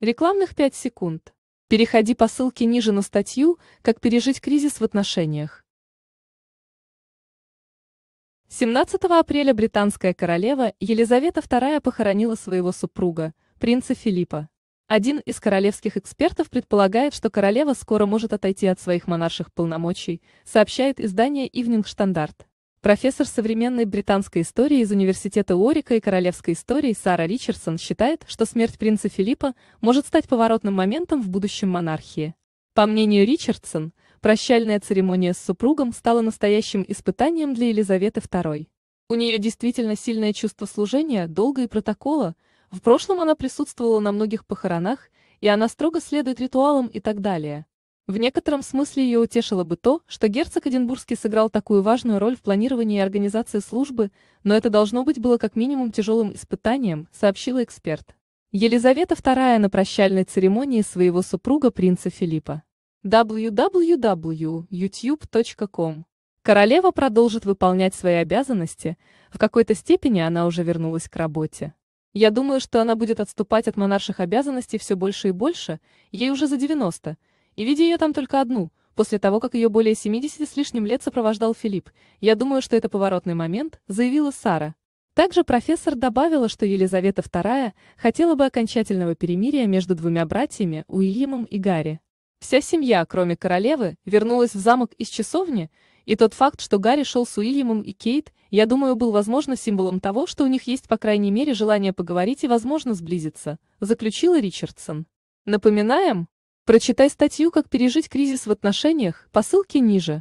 Рекламных 5 секунд. Переходи по ссылке ниже на статью «Как пережить кризис в отношениях». 17 апреля британская королева Елизавета II похоронила своего супруга, принца Филиппа. Один из королевских экспертов предполагает, что королева скоро может отойти от своих монарших полномочий, сообщает издание Evening Standard. Профессор современной британской истории из Университета Уорика и Королевской истории Сара Ричардсон считает, что смерть принца Филиппа может стать поворотным моментом в будущем монархии. По мнению Ричардсон, прощальная церемония с супругом стала настоящим испытанием для Елизаветы II. У нее действительно сильное чувство служения, долга и протокола, в прошлом она присутствовала на многих похоронах, и она строго следует ритуалам и так далее. В некотором смысле ее утешило бы то, что герцог Эдинбургский сыграл такую важную роль в планировании и организации службы, но это должно быть было как минимум тяжелым испытанием, сообщила эксперт. Елизавета II на прощальной церемонии своего супруга принца Филиппа. www.youtube.com Королева продолжит выполнять свои обязанности, в какой-то степени она уже вернулась к работе. Я думаю, что она будет отступать от монарших обязанностей все больше и больше, ей уже за 90, и видя ее там только одну, после того, как ее более 70 с лишним лет сопровождал Филипп, я думаю, что это поворотный момент, заявила Сара. Также профессор добавила, что Елизавета II хотела бы окончательного перемирия между двумя братьями Уильямом и Гарри. Вся семья, кроме королевы, вернулась в замок из часовни, и тот факт, что Гарри шел с Уильямом и Кейт, я думаю, был, возможно, символом того, что у них есть, по крайней мере, желание поговорить и, возможно, сблизиться», — заключила Ричардсон. Напоминаем, Прочитай статью «Как пережить кризис в отношениях» по ссылке ниже.